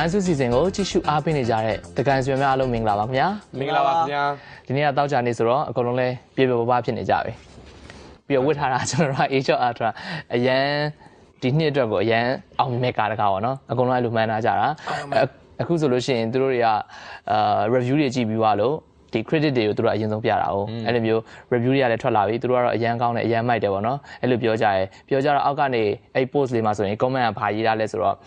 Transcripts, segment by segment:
ကိုင်းစုစီစဉ်ကိုကြည့်ရှုအားပေးနေကြတဲ့တကိုင်းဆွေများအားလုံးမင်္ဂလာပါခင်ဗျာမင်္ဂလာပါခင်ဗျာဒီနေ့ကတောက်ကြနေဆိုတော့အကုန်လုံးလဲပြေပြေပေါ်ပါဖြစ်နေကြပြီပြီးတော့ဝတ်ထားတာကျွန်တော်တို့က Age of Ultra အရန်ဒီနှစ်အတွက်ကိုအရန်အောင်မြင်မဲ့ကားတကားပေါ့နော်အကုန်လုံးအဲ့လိုမှန်းထားကြတာအခုဆိုလို့ရှိရင်တို့တွေကအာ review တွေကြည့်ပြီးွားလို့ဒီ credit တွေကိုတို့ကအရင်ဆုံးပြတာ哦အဲ့လိုမျိုး review တွေကလည်းထွက်လာပြီတို့ကတော့အရန်ကောင်းတယ်အရန်မိုက်တယ်ပေါ့နော်အဲ့လိုပြောကြရဲပြောကြတော့အောက်ကနေအဲ့ post လေးမှာဆိုရင် comment ကဘာရေးတာလဲဆိုတော့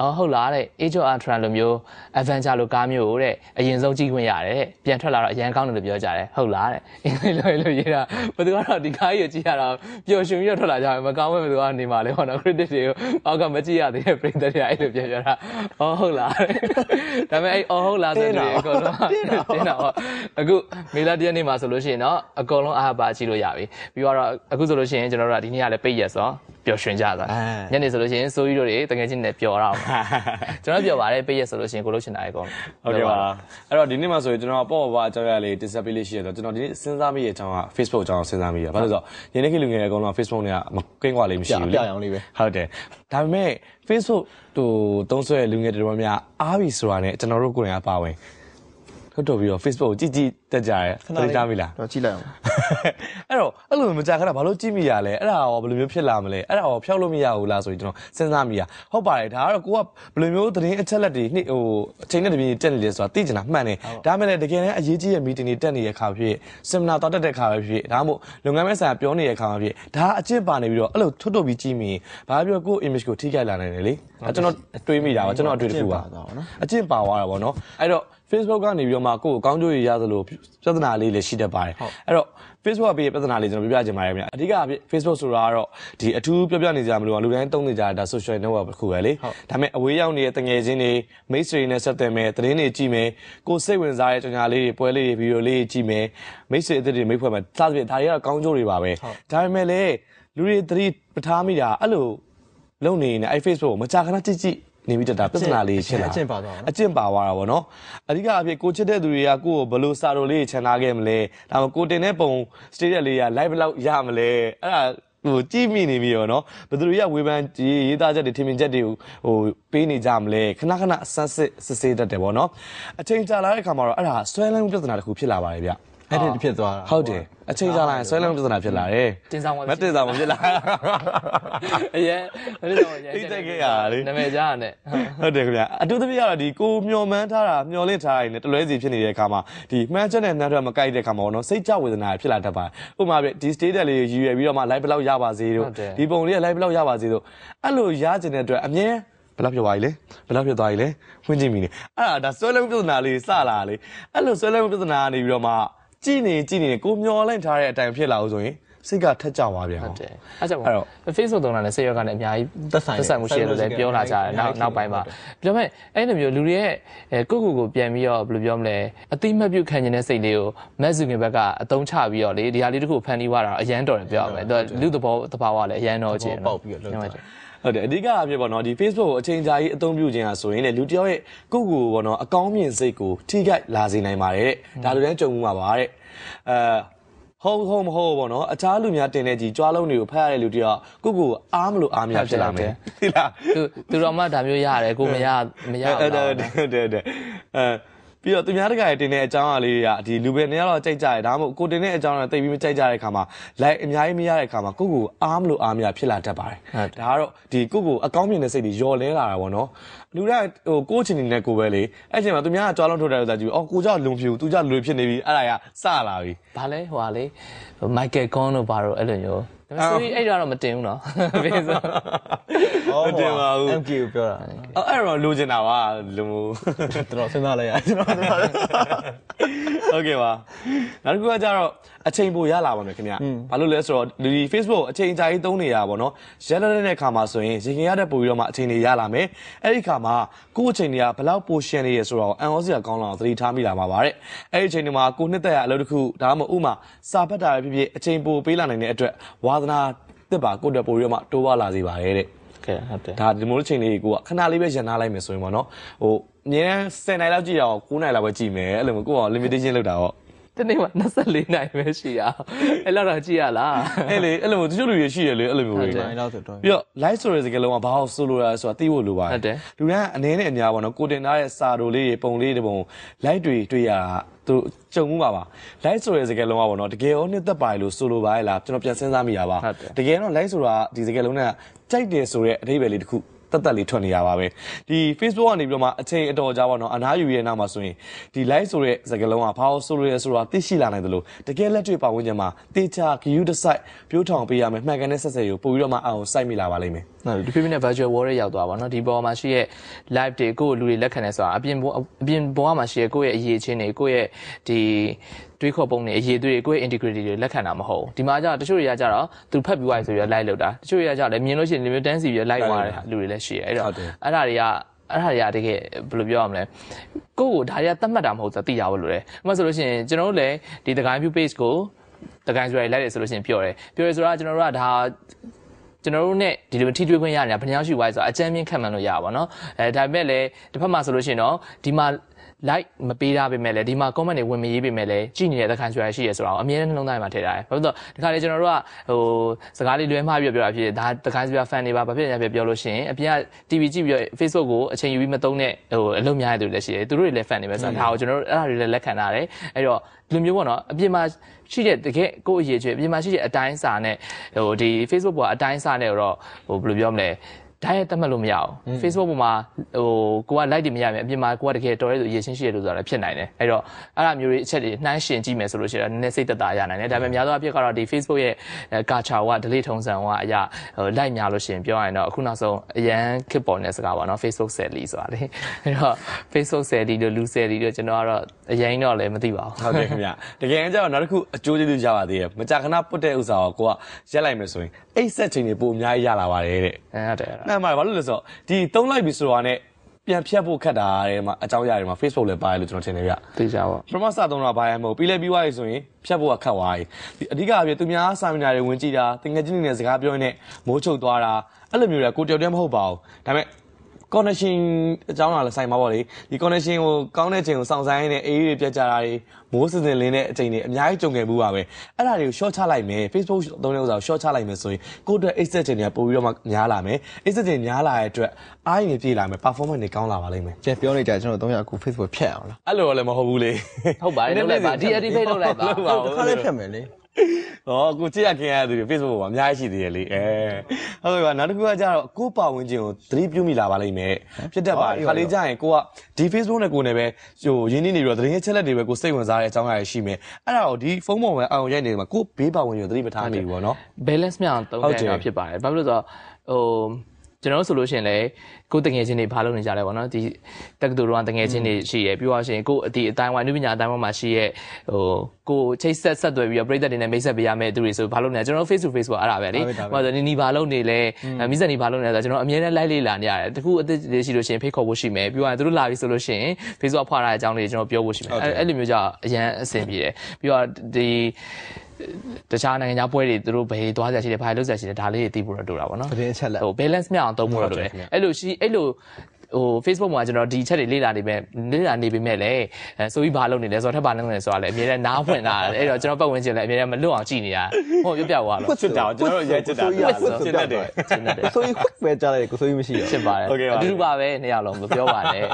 အော်ဟုတ်လားတဲ့ Age of Ultron လိုမျိုး Avenger လိုကားမျိုးကိုတဲ့အရင်ဆုံးကြည့်ခွင့်ရတယ်တဲ့ပြန်ထွက်လာတော့အရန်ကောင်းတယ်လို့ပြောကြတယ်ဟုတ်လားတဲ့အင်္ဂလိပ်လိုလိုရေးတာဘယ်သူကတော့ဒီကားကြီးကိုကြည့်ရတာပျော်ရွှင်ပြီးတော့ထွက်လာကြတယ်မကောင်းမဲ့ဘယ်သူကနေမှလဲဟောနော် credit တွေကိုအောက်ကမကြည့်ရသေးတဲ့ပရိသတ်တွေအဲ့လိုပြန်ပြောတာအော်ဟုတ်လားတဲ့ဒါပေမဲ့အဲ့အော်ဟုတ်လားဆိုတဲ့အခုတော့တင်းတော့အခုမေလာတရက်နေ့မှာဆိုလို့ရှိရင်တော့အကုန်လုံးအားပါကြည့်လို့ရပြီပြီးတော့အခုဆိုလို့ရှိရင်ကျွန်တော်တို့ကဒီနေ့ကလည်းပိတ်ရက်ဆိုပျော်ရွှင်ကြတာညနေဆိုလို့ရှိရင်စိုးရီတို့တွေတကယ်ချင်းနဲ့ပျော်ရအောင်ကျွန်တော်ပြောပါတယ်ပေးရဆိုလို့ရှိရင်ကိုလို့ချင်တာရေကောင်းဟုတ်ကဲ့ပါအဲ့တော့ဒီနေ့မှဆိုရင်ကျွန်တော်ပေါ့ပါအကြောင်းအရာလေး disable လေးရှိရတော့ကျွန်တော်ဒီနေ့စဉ်းစားမိတဲ့အကြောင်းက Facebook အကြောင်းစဉ်းစားမိရပါလို့ဆိုတော့ယနေ့ခေတ်လူငယ်တွေအကုန်လုံး Facebook နဲ့ကမကင်းကွာလေးမရှိဘူးလေပြောင်းလေးပဲဟုတ်တယ်ဒါပေမဲ့ Facebook ဟိုသုံးဆွဲလူငယ်တော်များအားပြီဆိုတာနဲ့ကျွန်တော်တို့ကိုယ်တိုင်ကပါဝင်လွတ်တော့ပြီးတော့ Facebook ကိုကြည့်ကြည့်တက်ကြရဲသတိထားမိလားတော့ကြည့်လိုက်အောင်အဲ့တော့အဲ့လိုမကြခဏဘာလို့ကြည့်မိရလဲအဲ့ဒါရောဘယ်လိုမျိုးဖြစ်လာမလဲအဲ့ဒါရောဖျောက်လို့မရဘူးလားဆိုရင်ကျွန်တော်စဉ်းစားမိရဟုတ်ပါတယ်ဒါကတော့ကိုကဘယ်လိုမျိုးသတင်းအချက်လက်တွေနှိဟိုအချိန်နဲ့တပြေးတက်နေလဲဆိုတာသိချင်တာမှန်တယ်ဒါမှမဟုတ်တကယ်တမ်းအရေးကြီးတဲ့ meeting တွေတက်နေတဲ့ခါဖြစ်ဆက်မနာတော့တက်တဲ့ခါပဲဖြစ်ဒါမှမဟုတ်လုပ်ငန်းမဲ့ဆိုင်ပြောနေတဲ့ခါမှာဖြစ်ဒါအကျင့်ပါနေပြီးတော့အဲ့လိုထွတ်ထုတ်ပြီးကြည့်မိဘာပြောကို image ကိုထိခိုက်လာနိုင်တယ်လေကျွန်တော်တွေးမိတာပါကျွန်တော်အတွေ့တစ်ခုပါအကျင့်ပါသွားတာပေါ့နော်အဲ့တော့ Facebook ကနေပြီးတော့မှကိုယ်အကောင်းကျိုးရရသလိုပြဿနာလေးလည်းရှိတတ်ပါတယ်အဲ့တော့ Facebook ကပေးပြဿနာလေးကျွန်တော်ပြပြချင်ပါတယ်ခင်ဗျအဓိက Facebook ဆိုတာကတော့ဒီအထူးပြပြနေကြမလို့လူတိုင်းတုံးနေကြတာ social network တစ်ခုပဲလေဒါပေမဲ့အဝေးရောက်နေတဲ့တငယ်ချင်းတွေမိတ်ဆွေတွေနဲ့ဆက်သွယ်မယ်သတင်းတွေကြည့်မယ်ကိုယ်စိတ်ဝင်စားတဲ့ကြောင်ညာလေးတွေပွဲလေးတွေဗီဒီယိုလေးတွေကြည့်မယ်မိတ်ဆွေအသစ်တွေမိတ်ဖွဲ့မယ်စသဖြင့်ဒါတွေကတော့အကောင်းကျိုးတွေပါပဲဒါပေမဲ့လည်းလူတွေသတိပဋ္ဌာန်းမိတာအဲ့လိုလုံနေနေအဲ့ Facebook ကိုမကြာခဏကြည့်ကြည့်နေပြီးတက်တာပြဿနာလေးရှင်းလာအကျင့်ပါသွားတာအကျင့်ပါသွားတာဗောနော်အဓိကအဖြစ်ကိုချစ်တဲ့သူတွေကကိုကိုဘယ်လိုစာတော်လေးခြံထားခဲ့မလဲဒါမှကိုတင်တဲ့ပုံစတေးရက်လေးက live ဘယ်လောက်ရမလဲအဲ့ဒါဟိုကြည့်မိနေပြီရောနော်ဘယ်သူတွေကဝေဖန်ကြီးရေးသားချက်တွေထင်မြင်ချက်တွေကိုဟိုပေးနေကြမလဲခဏခဏအဆန်းစစ်စစ်ဆေးတတ်တယ်ဗောနော်အချိန်ကြာလာတဲ့အခါမှာတော့အဲ့ဒါဆွဲလန်းပြဿနာတစ်ခုဖြစ်လာပါတယ်ဗျအဲ့ဒီဖြစ်သွားတာဟုတ်တယ်အချိန်ကြာလာရင်ဆွဲလမ်းပြဿနာဖြစ်လာတယ်တင်ဆောင်မဖြစ်မတင်ဆောင်မဖြစ်လာအရင်မတင်ဆောင်ရင်တိတက်ခဲ့ရလေနာမည်ကြားရနဲ့ဟုတ်တယ်ခင်ဗျာအတူတပြည့်ကတော့ဒီကိုမျော်မှန်းထားတာမျော်လင့်ထားရင်လည်းတလွဲစီဖြစ်နေတဲ့အခါမှာဒီမှန်းချက်နဲ့နှမ်းထွက်မကိုက်တဲ့အခါမှာပေါ့နော်စိတ်ကြဝေဒနာဖြစ်လာတတ်ပါဥပမာပြဒီ state တက်လေးရည်ရွယ်ပြီးတော့မှ live blog ရပါစေတို့ဒီပုံလေးက live blog ရပါစေတို့အဲ့လိုရကျင်တဲ့အတွက်အမြဲဘယ်လောက်ဖြစ်သွားပြီလဲဘယ်လောက်ဖြစ်သွားပြီလဲဝင်ကြည့်မိနေအဲ့ဒါဒါဆွဲလုံးပြဿနာလေးစလာလေအဲ့လိုဆွဲလုံးပြဿနာနေပြီးတော့မှကြည့်နေကြည့်နေကိုမျောလိုက်ထားတဲ့အတိုင်းဖြစ်လာအောင်ဆိုရင်စိတ်ကထက်ကြပါဗျာဟုတ်တယ်အဲ့ကြောင့်အဲ့တော့ Facebook သုံးတာနဲ့စိတ်ရောကလည်းအများကြီးသက်ဆိုင်သက်ဆိုင်မှုရှိတယ်လို့လည်းပြောလာကြတယ်နောက်နောက်ပိုင်းမှာပြောမဲ့အဲ့လိုမျိုးလူတွေရဲ့ကိုကိုကိုပြန်ပြီးတော့ဘယ်လိုပြောမလဲအတိမတ်ပြုခံနေတဲ့စိတ်လေးကို Max Zuckerberg ကအတုံးချပြီးတော့လေဒီဟာလေးတခုဖန်တီးသွားတာအရန်တော်တယ်ပြောရမယ်သူကလူသဘောတဘာဝလည်းအရန်တော်ချင်ပေါ့ပေါက် ပြီးတော့လုပ်တယ်ဟုတ်တယ်အဓိကအဖြစ်ပေါ့နော်ဒီ Facebook ကိုအချိန်ကြာကြီးအသုံးပြုခြင်းဟာဆိုရင်လေလူတစ်ယောက်ရဲ့ကိုယ့်ကိုယ်ပေါ့နော်အကောင်းမြင်စိတ်ကိုထိခိုက်လာစေနိုင်ပါတယ်တဲ့ဒါလိုတန်းကြုံမှုမှာပါတဲ့အဲဟုတ်ဟုတ်မဟုတ်ပေါ့နော်အခြားလူများတင်တဲ့ကြီးကြွားလုံးတွေကိုဖတ်ရတဲ့လူတယောက်ကိုကိုအားမလို့အားမရဖြစ်လာမယ်သိလားသူသူတော်မှဒါမျိုးရတယ်ကိုမရမရဘူးဟုတ်တယ်ဟုတ်တယ်အဲပြီးတော့သူများတကာတင်တဲ့အကြောင်းအရာလေးတွေကဒီလူပဲနေရတော့ကြိုက်ကြတယ်ဒါမှမဟုတ်ကိုတင်တဲ့အကြောင်းအရာတိတ်ပြီးမကြိုက်ကြတဲ့အခါမှာ like အများကြီးမရတဲ့အခါမှာကိုကိုအားမလို့အားမရဖြစ်လာတတ်ပါတယ်ဒါကတော့ဒီကိုကိုအကောင်းမြင်တဲ့စိတ်တွေယော်လဲလာတာပေါ့နော်လူကဟိုကိုချင်းနေနဲ့ကိုပဲလေအဲ့ချိန်မှာသူများကကြွားလုံးထုတ်တယ်ဆိုတာကြည့်အော်ကိုကြောင့်လုံဖြူသူကြောင့်လွေဖြစ်နေပြီအဲ့ဒါကစလာပြီဘာလဲဟွာလေမိုက်ကယ်ကွန်တို့ဘာလို့အဲ့လိုမျိုးဒါပေမဲ့ဆိုရင်အဲ့ဒါတော့မတင်ဘူးနော်ဘယ်ဆိုမတင်ပါဘူး MK ကိုပြောတာအော်အဲ့တော့လိုချင်တာပါလူမျိုးတော်တော်စဉ်းစားလိုက်ရကျွန်တော် Okay ပါနောက်တစ်ခုကကြတော့အချိန်ပိုရလာပါမယ်ခင်ဗျ။ဘာလို့လဲဆိုတော့ဒီ Facebook အချိန်ကြာကြီးသုံးနေရပါတော့။ရက်လက်တဲ့ခါမှာဆိုရင်ရင်ခင်ရတဲ့ပိုပြီးတော့မှအချိန်တွေရလာမယ်။အဲ့ဒီခါမှာကိုယ့်အချိန်တွေကဘယ်လောက်ပိုရှင်နေရဆိုတော့အန်ဟောစရာကောင်းလောက်သတိထားမိလာမှာပါတဲ့။အဲ့ဒီအချိန်တွေမှာကိုနှစ်သက်ရအလုပ်တစ်ခုဒါမှမဟုတ်ဥမာစာဖတ်တာပဲဖြစ်ဖြစ်အချိန်ပိုပေးလာနိုင်တဲ့အတွက်ဝါသနာတက်ပါကိုယ့်အတွက်ပိုပြီးတော့မှတိုးပွားလာစေပါတယ်တဲ့။ကဲဟုတ်တယ်ဒါဒီမိုးချိန်လေးကိုကခဏလေးပဲရန်နာလိုက်မယ်ဆိုရင်ပေါ့နော်ဟိုအမြဲတမ်း10နိုင်လောက်ကြည့်ရအောင်9နိုင်လောက်ပဲကြည့်မယ်အဲ့လိုမျိုးကိုက limitation လောက်တာတော့တနေ့မှာ24နိုင်ပဲရှိရအဲ့လောက်တော့ကြည့်ရလားအဲ့လေအဲ့လိုမျိုးတချို့လူတွေရှိရလေအဲ့လိုမျိုးတွေအဲ့လောက်ဆိုတော့ပြီးတော့ live ဆိုတဲ့စကားလုံးကဘာလို့ဆိုလိုရလဲဆိုတာသိဖို့လိုပါတယ်ဟုတ်တယ်လူတိုင်းအနေနဲ့အများပေါ့နော်ကိုတင်ထားတဲ့စာတို့လေးတွေပုံလေးတွေပုံ live တွေတွေ့ရတာသူကြုံမှုပါပါ live ဆိုတဲ့စကားလုံးကပေါ့နော်တကယ်ရောနှစ်သက်ပါလို့ဆိုလိုပါရဲ့လားကျွန်တော်ပြန်စဉ်းစားမိတာပါတကယ်တော့ live ဆိုတာဒီစကားလုံးကကြိုက်တယ်ဆိုတဲ့အဓိပ္ပာယ်လေးတစ်ခုတက်တက်လေးထွက်နေရပါပဲဒီ Facebook ကနေပြီးတော့မှအချိန်အတော်ကြာပါတော့အနားယူရဲ့နောက်မှာဆိုရင်ဒီ live ဆိုတဲ့စကားလုံးကဘာလို့ဆိုလို့လဲဆိုတာသိရှိလာနိုင်တယ်လို့တကယ်လက်တွေ့ပါဝင်ကြမှာတေချာ GU တစ်စိုက်ပြိုးထောင်ပေးရမယ်မှန်ကန်တဲ့ဆက်ဆက်ကိုပို့ပြီးတော့မှအောင်စိုက်မိလာပါလိမ့်မယ်ဟုတ်ဒီဖိဖိနဲ့ virtual wallet ရောက်သွားပါတော့ဒီပေါ်မှာရှိရဲ့ live တွေကိုလူတွေလက်ခံနေဆိုတာအပြင်အပြင်ပေါ်မှာရှိရဲ့ကိုယ့်ရဲ့အရေးချင်းတွေကိုယ့်ရဲ့ဒီတွေးခေါ်ပုံတွေအရေးသွေးတွေကို integrity တွေလက်ခံတာမဟုတ်ဘူးဒီမှာကျတော့တချို့တွေကကျတော့သူဖတ်ပြီးွားရဆိုပြီးလိုက်လောက်တာတချို့တွေကကျတော့လည်းမြင်လို့ရှိရင် limit tense ပြီးလိုက်ွားတဲ့လူတွေလည်းရှိတယ်အဲ့တော့အဲ့ဒါတွေကအဲ့ဒါတွေကတကယ်ဘယ်လိုပြောရမလဲကိုယ့်ကိုဒါတွေကသတ်မှတ်တာမဟုတ်ဆိုတာသိရဖို့လိုတယ်ဥပမာဆိုလို့ရှိရင်ကျွန်တော်တို့လည်းဒီတကိုင်း view page ကိုတကိုင်းဆိုရလိုက်တယ်ဆိုလို့ရှိရင်ပြောတယ်ပြောရဆိုတော့ကျွန်တော်တို့ကဒါကျွန်တော်တို့ ਨੇ ဒီလိုထိတွေ့ခွင့်ရနေတာဘယ်နှယောက်ရှိသွားလဲဆိုတာအကြမ်းမြင့်ခံမှန်းလို့ရပါဘောเนาะအဲဒါပေမဲ့လည်းတစ်ဖက်မှာဆိုလို့ရှိရင်တော့ဒီမှာ like မပေးတာပဲမဲ့လဲဒီမှာ comment တွေဝင်မရေးပဲမဲ့လဲကြည့်နေတဲ့တခါကျွာရှိရဆိုတော့အမြဲတမ်းနှလုံးသားထဲမှာထည့်ထားတယ်ဘာလို့လဲဆိုတော့ဒီခါလေးကျွန်တော်တို့ကဟိုစကားလေးလွဲမှားပြီးပြောတာဖြစ်ဒါတခါကျွာ fan တွေပါဘာဖြစ်လဲပြောလို့ရှိရင်အပြင်က TV ကြည့်ပြီး Facebook ကိုအချိန်ယူပြီးမသုံးတဲ့ဟိုအလုပ်များတဲ့သူတွေလည်းရှိတယ်သူတို့တွေလည်း fan တွေပဲဆိုတော့ဒါကိုကျွန်တော်တို့အဲ့ဒါတွေလည်းလက်ခံထားတယ်အဲ့တော့ဒီလိုမျိုးပေါ့နော်အပြင်မှာရှိတဲ့တကယ်ကိုယ့်အရေးချွေအပြင်မှာရှိတဲ့အတိုင်းစာနဲ့ဟိုဒီ Facebook ပေါ်ကအတိုင်းစာနဲ့တော့ဟိုဘယ်လိုပြောမလဲတိုင်းရတတ်မှတ်လို့မရအောင် Facebook ပေါ်မှာဟိုကိုက like တွေမရမယ်အပြင်မှာကိုကတကယ်တော်ရဲဆိုအရေးချင်းရှိရလို့ဆိုတာလည်းဖြစ်နိုင်တယ်အဲ့တော့အဲ့လိုမျိုးတွေအချက်တွေနှိုင်းရှင်ကြည့်မယ်ဆိုလို့ရှိရင်နည်းနည်းစိတ်သက်သာရနိုင်တယ်ဒါပေမဲ့များသောအားဖြင့်ကတော့ဒီ Facebook ရဲ့ culture က delete ထုံးစံကအရာဟို like များလို့ရှိရင်ပြောရရင်တော့အခုနောက်ဆုံးအရန်ခစ်ပေါ်နေစကားပါနော် Facebook selfie ဆိုတာလေအဲ့တော့ Facebook selfie တို့လူ selfie တို့ကျွန်တော်ကတော့အရင်တော့လည်းမသိပါဘူးဟုတ်ကဲ့ခင်ဗျတကယ်ကြတော့နောက်တစ်ခုအကျိုးကျေးဇူးရပါသေးတယ်မကြာခဏပုတ်တဲ့ဥစ္စာကိုကိုကရက်လိုက်မယ်ဆိုရင်အိတ်ဆက်ချိန်တွေပိုအများကြီးရလာပါတယ်တဲ့အဲဟုတ်တယ်မှန်ပါတယ်ဘာလို့လဲဆိုတော့ဒီသုံးလိုက်ပြီဆိုတာနဲ့ပြန်ဖြတ်ဖို့ခက်တာတဲ့မှာအကြောင်းအရာတွေမှာ Facebook လည်းပါတယ်လို့ကျွန်တော်ထင်တယ်ဗျသိကြပါပထမစသုံးတာဘာရမဟုတ်ပြီးလဲပြီးွားရေဆိုရင်ဖြတ်ဖို့ကခက်သွားရေဒီအဓိကအပြည့်သူများဆာမီနာတွေဝင်ကြည့်တာတကယ်ချင်းနေတဲ့စကားပြောနေတဲ့မိုးချုပ်သွားတာအဲ့လိုမျိုးတွေကကိုတယောက်တည်းမဟုတ်ပါဘူးဒါပေမဲ့ connection အကြောင်းလာလဲဆိုင်မှာပေါ့လေဒီ connection ကိုကောင်းတဲ့အချိန်ကိုစောင့်ဆိုင်နေတဲ့အေးတွေပြက်ကြတာတွေမိုးစင်စင်လင်းတဲ့အချိန်တွေအများကြီးကြုံခဲ့မှုပါပဲအဲ့ဒါတွေကို short ချလိုက်မယ် Facebook သုံးတဲ့ဥစ္စာကို short ချလိုက်မယ်ဆိုရင်ကိုယ့်အတွက် exit ချိန်တွေကပိုပြီးတော့မှများလာမယ် exit ချိန်များလာတဲ့အတွက်အားရင်ပြေးလာမယ် performance တွေကောင်းလာပါလိမ့်မယ်ပြန်ပြောနေကြကျွန်တော်တို့အခု Facebook ဖြတ်အောင်လားအဲ့လိုလည်းမဟုတ်ဘူးလေဟုတ်ပါတယ်လုပ်လိုက်ပါဒီ activate လုပ်လိုက်ပါဟုတ်ပါဘူးတစ်ခါလေးဖြတ်မယ်လေနော်အခုကြည့်ရခင်ရတဲ့သူတွေ Facebook ပေါ်မှာအများကြီးရှိသေးတယ်လေအဲဟုတ်ကဲ့ပါနောက်တစ်ခုကကြတော့ကိုယ့်ပါဝင်ခြင်းကိုသတိပြုမိလာပါလိမ့်မယ်ဖြစ်တတ်ပါတယ်ခါလေးကြရင်ကိုကဒီ Facebook နဲ့ကိုယ်နဲ့ပဲဟိုရင်းနှီးနေပြီးတော့သတင်းချက်လက်တွေပဲကိုစိတ်ဝင်စားတဲ့အကြောင်းအရာရှိမယ်အဲ့ဒါကိုဒီဖုန်းပေါ်မှာအအောင်ရိုက်နေမှာကိုဘေးပါဝင်ခြင်းကိုသတိပဋ္ဌာန်နေပြီပေါ့နော် balance မျှအောင်သုံးကြရတာဖြစ်ပါတယ်ဘာဖြစ်လို့ဆိုတော့ဟိုကျွန်တော်ဆိုလို့ရှိရင်လည်းကိုတငယ်ချင်းတွေဘာလုပ်နေကြလဲပေါ့နော်ဒီတက္ကသိုလ်တော့တငယ်ချင်းတွေရှိရယ်ပြီးတော့ရှင်ကိုဒီအတိုင်းဝိုင်းဥပညာအတိုင်းဝိုင်းမှာရှိရယ်ဟိုကိုချိတ်ဆက်ဆက်သွယ်ပြီးတော့ပြည်သက်တွေနဲ့မိတ်ဆက်ပေးရမယ့်သူတွေဆိုဘာလုပ်နေလဲကျွန်တော် face to face ပေါ့အဲ့ဒါပဲလေဟိုဆိုနီနီဘာလုပ်နေလဲမိဆက်နီဘာလုပ်နေလဲဆိုတော့ကျွန်တော်အမြဲတမ်းလိုက်လေ့လာနေရတယ်တခုအသက်တွေရှိလို့ရှင်ဖိတ်ခေါ်ဖို့ရှိမယ်ပြီးတော့သူတို့လာပြီဆိုလို့ရှင် Facebook ဖွာထားတဲ့အကြောင်းတွေကျွန်တော်ပြောဖို့ရှိမယ်အဲ့လိုမျိုးကြောင့်အရန်အဆင်ပြေတယ်ပြီးတော့ဒီတခြားနိုင်ငံခြားပွဲတွေသူတို့ဘယ်သွားကြရှိတယ်ဘာလုပ်ကြရှိတယ်ဒါလေးတွေသိဖို့တော့တို့တာပေါ့နော်သတင်းအချက်လက်ဟို balance မျှအောင်သုံးဖို့တော့တို့တယ်အဲ့လိုရှိအဲ့လိုဟို Facebook မှာကျွန်တော်ဒီချက်တွေလေ့လာနေပဲလေ့လာနေပေမဲ့လည်းဆိုပြီးဘာလုပ်နေလဲဆိုတော့ထပ်ဘာလုပ်နေလဲဆိုတာလည်းအမြဲတမ်းနားဝင်တာအဲ့တော့ကျွန်တော်ပတ်ဝန်းကျင်လည်းအမြဲတမ်းမလွတ်အောင်ကြည့်နေတာဟိုပြောပြသွားလို့စစ်တာကျွန်တော်ရဲစစ်တာစစ်တတ်တယ်စစ်တတ်တယ်ဆိုရင်ပဲကြားလိုက်ကိုဆိုရင်မရှိဘူးဖြစ်ပါတယ်အတူတူပါပဲနှစ်ယောက်လုံးမပြောပါနဲ့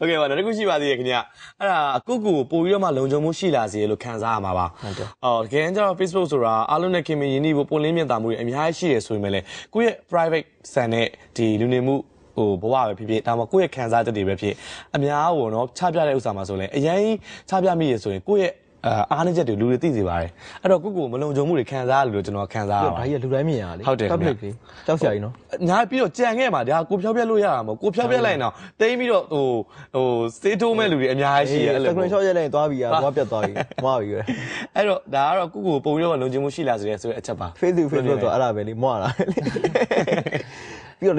ဟုတ်ကဲ့ပါနောက်တစ်ခုရှိပါသေးတယ်ခင်ဗျအဲ့ဒါကိုကိုပို့ပြီးတော့မှလုံခြုံမှုရှိလာစေလို့ခံစားရမှာပါဟုတ်တယ်အော်တကယ်ကျတော့ Facebook ဆိုတာအားလုံးနဲ့ခင်မင်ရင်းနှီးဖို့ပွင့်လင်းမြင်သာမှုတွေအများကြီးရှိရဆိုပေမဲ့လည်းကိုယ့်ရဲ့ private ဆန်တဲ့ဒီလူနေမှုဟိုဘဝပဲဖြစ်ဖြစ်ဒါမှကိုယ့်ရဲ့ခံစားချက်တွေပဲဖြစ်အများဟိုနော်ချပြတဲ့ဥစ္စာမှာဆိုရင်အရင်ချပြမိရဆိုရင်ကိုယ့်ရဲ့အားနည်းချက်တွေလူတွေသိစေပါတယ်အဲ့တော့ကိုကိုမလုံခြုံမှုတွေခံစားရလို့ကျွန်တော်ခံစားရပါဒါကြီးကလူတိုင်းမြင်ရလေဟုတ်တယ်ဟုတ်တယ်ကြောက်စရာကြီးနော်ညာပြီးတော့ကြံခဲ့မှာဒါကိုဖြောက်ပြက်လို့ရတာမဟုတ်ကိုဖြောက်ပြက်လိုက်တော့တိမ့်ပြီးတော့ဟိုဟိုစေးထိုးမဲ့လူတွေအများကြီးရှိရတယ်အဲ့လို screenshot ရိုက်လိုက်ရင်သွားပြီอ่ะသွားပြတ်သွားပြီမွားပြီပဲအဲ့တော့ဒါကတော့ကိုကိုပုံပြီးတော့လုံခြုံမှုရှိလားဆိုတဲ့အချက်ပါ Facebook Facebook တော့အဲ့ဒါပဲလေမွားတာလေ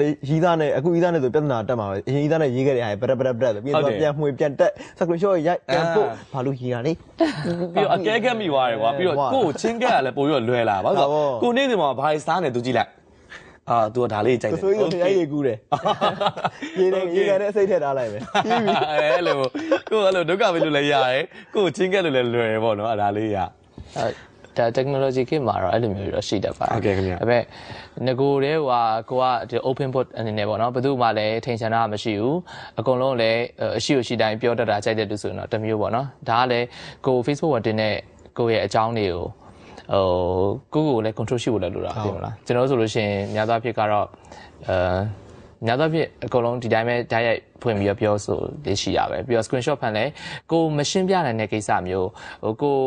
ပြီးတော့လေရီးသားနဲ့အခုရီးသားနဲ့ဆိုပြဿနာတက်မှာပဲအရင်ရီးသားနဲ့ရေးခဲ့တဲ့အားပရက်ပရက်ပရက်ဆိုပြီးတော့ပြန်မှွေပြန်တက် screenshot ရိုက်ပြန်ပို့ဘာလို့ရီးတာလဲပြီးတော့အကဲကက်မိသွားတယ်ကွာပြီးတော့ကို့ကိုချင်းကက်ကလည်းပို့ပြီးတော့လွယ်လာဘာလို့ဆိုတော့ကိုနေ့စဉ်မှာဘာစားနေသူကြည့်လိုက်အာ तू ဒါလေးကြိုက်တယ်ဆိုရင်တရားရည်ကူးတယ်ရေးတယ်ရေးတယ်အစိတ်ထက်ထားလိုက်ပဲပြီးပြီအဲ့လိုကိုအဲ့လိုဒုက္ခပဲလို့လည်းရတယ်ကိုချင်းကက်လို့လည်းလွယ်ပေါ့နော်အဲ့ဒါလေးရဟုတ်ဒါ technology ကိမှာတော့အဲ့လိုမျိုးတွေတော့ရှိတတ်ပါတယ်ဟုတ်ကဲ့ခင်ဗျာဒါပေမဲ့ငကိုတဲ့ဟိုကကိုကဒီ open book အနေနဲ့ပေါ့နော်ဘယ်သူမှလည်းထိန်ချန်တာမရှိဘူးအကုန်လုံးလည်းအရှိရှိတိုင်းပြောတတ်တာကြိုက်တဲ့သူဆိုရင်တော့တမျိုးပေါ့နော်ဒါကလည်းကို Facebook ဝတ်တင်တဲ့ကိုရဲ့အကြောင်းတွေကိုဟိုကိုကိုလည်း control ရှိဖို့လည်းလိုတာဟုတ်မလားကျွန်တော်ဆိုလို့ရှိရင်များသောအားဖြင့်ကတော့အဲညာတော့ဖြစ်အကုန်လုံးဒီတိုင်းပဲဓာတ်ရိုက်ဖွင့်ပြီးတော့ပြောဆိုလေးရှိရပဲပြီးတော့ screenshot ဖန်လဲကိုမရှင်းပြနိုင်တဲ့ကိစ္စမျိုးဟိုကို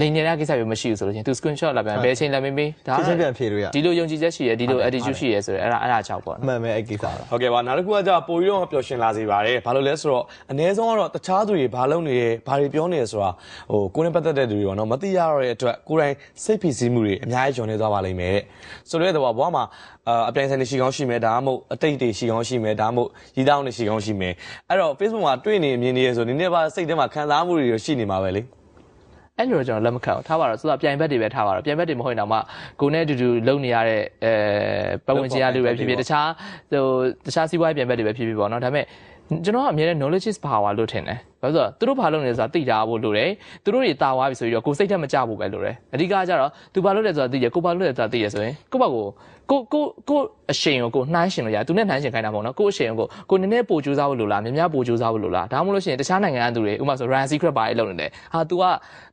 လိန်နေတဲ့ကိစ္စမျိုးမရှိဘူးဆိုလို့ချင်းသူ screenshot လာပြန်ဘယ်အချိန်လာမေးမေးဒါချင်းပြန်ဖြေလို့ရဒီလိုယုံကြည်ချက်ရှိရဒီလို attitude ရှိရဆိုရအဲ့ဒါအဲ့ဒါကြောက်ပေါ့နော်မှန်ပဲအဲ့ကိစ္စဟုတ်ကဲ့ပါနောက်တစ်ခုကကြာပိုပြီးတော့ပျော်ရွှင်လာစေပါတယ်ဘာလို့လဲဆိုတော့အ ਨੇ ဆုံးကတော့တခြားသူတွေဘာလုပ်နေလဲဘာတွေပြောနေလဲဆိုတာဟိုကိုယ်နဲ့ပတ်သက်တဲ့သူတွေပေါ့နော်မသိရတော့တဲ့အတွက်ကိုယ်တိုင်စိတ်ဖိစီးမှုတွေအများကြီးကျော်နေသွားပါလိမ့်မယ်တဲ့ဆိုတော့တော့ဘဝမှာအပြိုင်ဆိုင်တွေရှိကောင်းရှိမယ်ဒါမှမဟုတ်အတိတ်တွေရှိကောင်းရှိမယ်ဒါမှမဟုတ်ရည်သားတွေရှိကောင်းရှိမယ်အဲ့တော့ Facebook မှာတွေ့နေမြင်နေရဆိုနည်းနည်းပါစိတ်ထဲမှာခံစားမှုတွေရှိနေမှာပဲလေအဲ့လိုတော့ကျွန်တော်လက်မခံဘူးထားပါတော့ဆိုတော့ပြိုင်ဘက်တွေပဲထားပါတော့ပြိုင်ဘက်တွေမဟုတ်ရင်တော့မှကိုနဲ့အတူတူလုပ်နေရတဲ့အဲပတ်ဝန်းကျင်အလူပဲဖြစ်ဖြစ်တခြားဟိုတခြားစီးပွားရေးပြိုင်ဘက်တွေပဲဖြစ်ဖြစ်ပေါ့နော်ဒါပေမဲ့ကျွန်တော်ကအမြဲတမ်း knowledge is power လို့ထင်တယ်ဘာလို့ဆိုတော့သူတို့ဘာလုပ်နေလဲဆိုတာသိတာဖို့လိုတယ်သူတို့တွေတာဝါပြီဆိုပြီးတော့ကိုစိတ်ထက်မကြဖို့ပဲလိုတယ်အဓိကကျတော့ तू ဘာလုပ်လဲဆိုတာသိရကိုဘာလုပ်လဲဆိုတာသိရဆိုရင်ကိုယ့်ဘက်ကိုကိုကိုကိုအရှင်ကိုကိုနှိုင်းရှင်လို့ရတယ်။ तू နဲ့နှိုင်းရှင်ခိုင်းတာပေါ့နော်။ကိုအရှင်ကိုကိုနည်းနည်းပိုကြိုးစားဖို့လိုလား၊များများပိုကြိုးစားဖို့လိုလား။ဒါမှမဟုတ်လို့ရှိရင်တခြားနိုင်ငံအတူတွေဥပမာဆို Ryan Secret ဘာတွေလုပ်နေလဲ။ဟာ तू က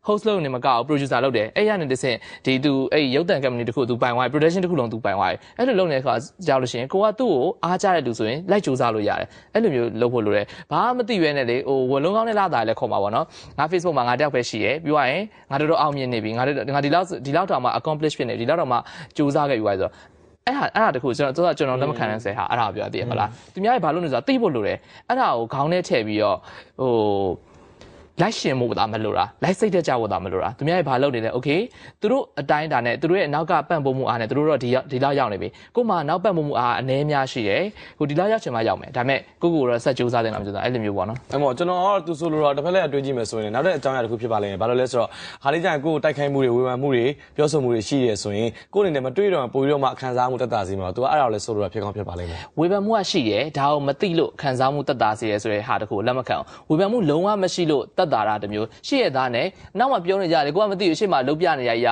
host လုပ်နေမှာကော producer လုပ်တယ်။အဲ့ရနေတစ်ဆင့်ဒီ तू အဲ့ရုပ်သံ company တခု तू ပိုင်သွားပြီ production တခုလုံး तू ပိုင်သွားပြီ။အဲ့လိုလုပ်နေတဲ့အခါကြောက်လို့ရှိရင်ကိုကသူ့ကိုအားကြတဲ့လူဆိုရင်လိုက်ကြိုးစားလို့ရတယ်။အဲ့လိုမျိုးလုပ်ဖို့လိုတယ်။ဘာမှမသိရဲနဲ့လေဟိုဝလုံးကကောင်းတဲ့လသာလည်းခေါ်မှာပေါ့နော်ငါ Facebook မှာငါတယောက်ပဲရှိရယ်ပြီးတော့ရင်ငါတော်တော်အောင်မြင်နေပြီငါငါဒီလောက်ဒီလောက်တောင်မှ accomplish ဖြစ်နေပြီဒီလောက်တောင်မှစူးစမ်းခဲ့ပြီပါဆိုတော့အဲ့ဟာအဲ့ဟာတခုကျွန်တော်ကျွန်တော်လက်မခံနိုင်ဆဲဟာအဲ့ဒါပြောတည်ရမလားသူများရဲ့ဘာလို့လဲဆိုတော့သိဖို့လိုတယ်အဲ့ဒါကိုခေါင်းထဲထည့်ပြီးတော့ဟိုလိုက်ရှင်ဖို့သာမလိုတာလိုက်စိတ်တက်ကြဖို့သာမလိုတာသူများရဲ့ဘာလုပ်နေလဲ okay သူတို့အတိုင်းအတာနဲ့သူတို့ရဲ့နောက်ကပံ့ပိုးမှုအားနဲ့သူတို့တော့ဒီဒီလောက်ရောက်နေပြီကိုမှနောက်ပံ့ပိုးမှုအားအနည်းများရှိရယ်ဟိုဒီလောက်ရောက်ချင်မှရောက်မယ်ဒါပေမဲ့ကိုကိုတော့ဆက်ကြိုးစားတင်တာမျိုးဆိုအဲ့လိုမျိုးပေါ့နော်အဲ့မောကျွန်တော်ကသူဆိုလိုတာတစ်ဖက်လည်းအတွေ့ကြည့်မယ်ဆိုရင်နောက်တဲ့အကြောင်းအရာတစ်ခုဖြစ်ပါလိမ့်မယ်ဘာလို့လဲဆိုတော့ဟာလေးကြရင်ကိုကိုတိုက်ခိုက်မှုတွေဝေဖန်မှုတွေပြောဆိုမှုတွေရှိရယ်ဆိုရင်ကိုအနေနဲ့မတွေ့တော့ပိုပြီးတော့မှခံစားမှုတက်တာစီမှာသူကအဲ့ဒါကိုလည်းဆိုလိုတာဖြစ်ကောင်းဖြစ်ပါလိမ့်မယ်ဝေဖန်မှုကရှိရယ်ဒါကိုမသိလို့ခံစားမှုတက်တာစီရယ်ဆိုတဲ့ဟာတစ်ခုလက်မခံဘူးဝေဖန်မှုလုံးဝမရှိလို့တက်သက်သာတာတမျိုးရှေ့ရသားနဲ့နောက်မှပြောနေကြတယ်ကိုကမသိဘူးရှေ့မှာလုတ်ပြနေရရ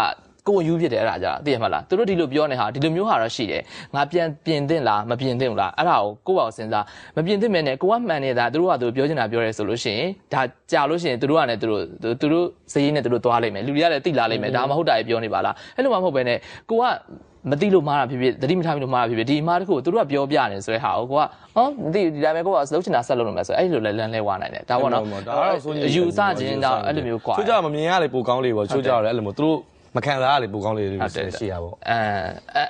ကိုယ်ယူဖြစ်တယ်အဲ့ဒါကြတာသိရမလားသူတို့ဒီလိုပြောနေတာဒီလိုမျိုးဟာတော့ရှိတယ်ငါပြန်ပြင်သင့်လားမပြင်သင့်ဘူးလားအဲ့ဒါကိုကိုယ့်ဘာကိုစဉ်းစားမပြင်သင့်မဲနဲ့ကိုကမှန်နေတာသူတို့ကသူတို့ပြောချင်တာပြောရဲဆိုလို့ရှိရင်ဒါကြာလို့ရှိရင်သူတို့ကလည်းသူတို့သူတို့စည်ရင်းနဲ့သူတို့သွားလိမ့်မယ်လူတွေကလည်းတိလာလိမ့်မယ်ဒါမှမဟုတ်တာပြောနေပါလားအဲ့လိုမှမဟုတ်ဘဲနဲ့ကိုကမသိလို့မှားတာဖြစ်ဖြစ်သတိမထားမိလို့မှားတာဖြစ်ဖြစ်ဒီအမှားတစ်ခုကိုသူတို့ကပြောပြနေဆိုတဲ့ဟာကိုကိုကဟောမသိဒီတိုင်းပဲကိုကလှုပ်ချင်တာဆက်လုပ်လို့မယ်ဆိုအဲ့ဒီလိုလဲလမ်းလဲဝါနိုင်တယ်ဒါပေါ့နော်ဒါတော့ဆိုရင်ယူဆခြင်းဒါအဲ့လိုမျိုးကွာချိုးကြမမြင်ရလေပိုကောင်းလေပေါ့ချိုးကြလည်းအဲ့လိုမျိုးသူတို့မခံစားရလေပိုကောင်းလေရှိရပေါ့အဲ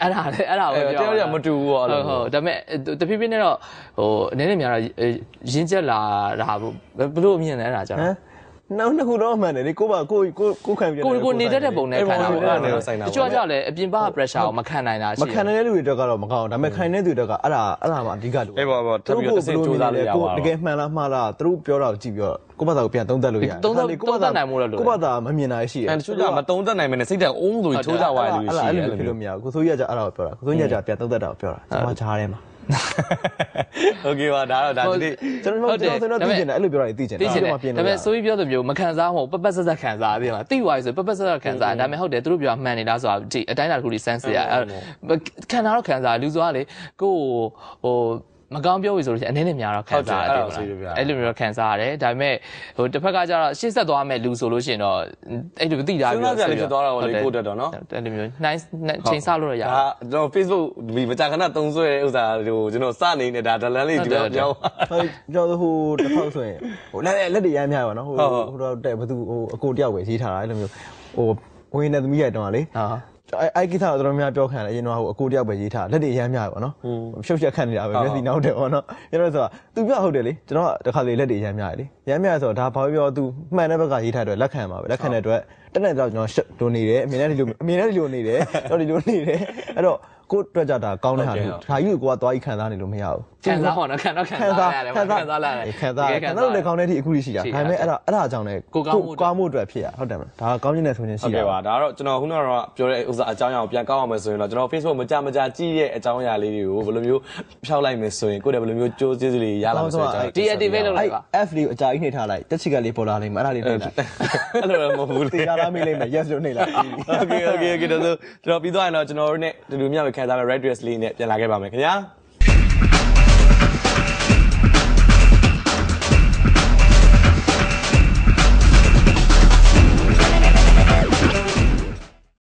အဲ့ဒါလေအဲ့ဒါပဲပြောတယ်မတူဘူးပေါ့ဟုတ်ဟုတ်ဒါပေမဲ့တဖြည်းဖြည်းနဲ့တော့ဟိုနည်းနည်းများတော့ရင်းချက်လာတာဘယ်လိုမြင်လဲအဲ့ဒါကြတော့နောက်နှစ်ခုတော့အမှန်တယ်လေကိုပါကိုကိုကိုခံပြတယ်ကိုကိုနေတတ်တဲ့ပုံနဲ့ခံတာပေါ့အဲ့ဒါဆိုင်တာတချို့ကကြလည်းအပြင်ဘက်က pressure ကိုမခံနိုင်တာရှိမခံနိုင်တဲ့လူတွေတော့ကတော့မကောင်းဒါပေမဲ့ခံနိုင်တဲ့လူတွေကအဲ့ဒါအဲ့ဒါမှအဓိကလိုအဲ့ပါပါထပ်ပြီးတော့စိတ်ကြိုးစားလို့ရပါဘူးတကယ်မှန်လားမှားလားသူတို့ပြောတာကိုကြည့်ပြီးတော့ကိုပါသားကိုပြန်သုံးသပ်လို့ရတယ်သုံးသပ်ကိုပါသားနိုင်မို့လို့ကိုပါသားမမြင်နိုင်ရှိတယ်အဲ့တချို့ကမသုံးသပ်နိုင်မနဲ့စိတ်ဓာတ်အုံးဆိုပြီးထိုးကြွားရတဲ့လူရှိတယ်အဲ့လိုဖြစ်လို့မရဘူးကိုစိုးရကြအဲ့ဒါကိုပြောတာကိုစိုးရကြပြန်သုံးသပ်တာကိုပြောတာကျွန်မကြားထဲမှာโอเคပါဒါတော့ဒါဒီကျွန်တော်ကျွန်တော်ဆိုတော့သိကျင်တယ်အဲ့လိုပြောတာသိကျင်တယ်သိကျင်တယ်ဒါပေမဲ့ဆိုပြီးပြောတဲ့မျိုးမခံစားမဟုတ်ပပဆက်ဆက်ခံစားသိလားသိသွားပြီဆိုပပဆက်ဆက်ခံစားဒါပေမဲ့ဟုတ်တယ်သူတို့ပြောမှန်နေလားဆိုတာဒီအတိုင်းအတာတစ်ခုကြီးစမ်းစစ်ရခံစားတော့ခံစားလူဆိုတာလေကိုဟိုမကောင်းပြောပြီဆိုလို့ရှိရင်အနေနဲ့များတော့ခံစားရတယ်အဲ့လိုမျိုးတော့ခံစားရတယ်ဒါပေမဲ့ဟိုတစ်ဖက်ကကျတော့ရှေ့ဆက်သွားမယ်လူဆိုလို့ရှိရင်တော့အဲ့လိုမသိတာပြီးတော့ဆက်ပြီးဖြစ်သွားတာကိုလေကိုတက်တော့နော်အဲ့လိုမျိုးနိုင်ချိန်ဆလို့ရတာကျွန်တော် Facebook ဒီမကြာခဏသုံးဆွဲတဲ့ဥစ္စာဟိုကျွန်တော်စနေနေတာဒါလန်လေးဒီလိုပြောဟုတ်ကျွန်တော်ဟိုတစ်ဖက်ဆိုရင်ဟိုလက်လက်တွေရမ်းများပါနော်ဟိုဟိုတော့တဲ့ဘသူဟိုအကိုတယောက်ပဲရေးထားတာအဲ့လိုမျိုးဟိုဝင်နေသမီးရတောင်းတာလေအဲအဲကိစ္စတော့တော်တော်များပြောခံရတယ်အရင်တော့ဟိုအကိုတယောက်ပဲရေးထားလက်တွေရမ်းများပေါ့နော်ဖြုတ်ချက်ခတ်နေတာပဲမျက်စိနောက်တယ်ပေါ့နော်ကျွန်တော်ဆိုတာ तू ပြဟုတ်တယ်လေကျွန်တော်တခါလေလက်တွေရမ်းများတယ်လေရမ်းများဆိုတော့ဒါဘာပြော तू မှန်တဲ့ဘက်ကရေးထားတယ်လက်ခံပါပဲလက်ခံတဲ့အတွက်တက်တဲ့ကြောင့်ကျွန်တော်လိုနေတယ်အမြင်နဲ့ဒီလိုအမြင်နဲ့ဒီလိုနေတယ်ကျွန်တော်ဒီလိုနေတယ်အဲ့တော့ကိုတွေ့ကြတာကောင်းတဲ့ဟာမျိုးဒါကြီးကိုကိုကသွားကြီးခံစားနေလို့မရဘူးခံစားဟောနော်ခံတော့ခံစားရတယ်ခံစားခံစားလာတယ်ခံစားခံစားလို့လည်းကောင်းတဲ့အထိအခုရှိတာဒါပေမဲ့အဲ့ဒါအဲ့ဒါကြောင့်လည်းကိုကောင်းမှုကောင်းမှုအတွက်ဖြစ်ရဟုတ်တယ်မလားဒါကကောင်းခြင်းနဲ့ဆိုရင်ရှိတယ်ဟုတ်ကဲ့ပါဒါကတော့ကျွန်တော်ခုနကတော့ပြောတဲ့ဥစ္စာအကြောင်းအရာကိုပြန်ကောက်အောင်မယ်ဆိုရင်တော့ကျွန်တော် Facebook မကြမကြကြည့်ရဲ့အကြောင်းအရာလေးတွေကိုဘယ်လိုမျိုးဖျောက်လိုက်မယ်ဆိုရင်ကိုယ်လည်းဘယ်လိုမျိုးကြိုးစည်းစည်းလေးရလာမယ်ဆိုတော့ deactivate လုပ်လိုက်ပါ F လေးကိုအကြာကြီးနှိပ်ထားလိုက်တက်ချစ်ကလေးပေါ်လာလိမ့်မယ်အဲ့ဒါလေးနှိပ်လိုက်အဲ့လိုမဟုတ်ဘူးလေတရားလာမိလိမ့်မယ် yes လို့နှိပ်လိုက် okay okay okay ဒါဆိုကျွန်တော်ပြီးသွားရင်တော့ကျွန်တော်တို့ ਨੇ ဒီလိုမျိုးခံစားမဲ့ Red Dress လေးနဲ့ပြန်လာခဲ့ပါမယ်ခင်ဗျာ။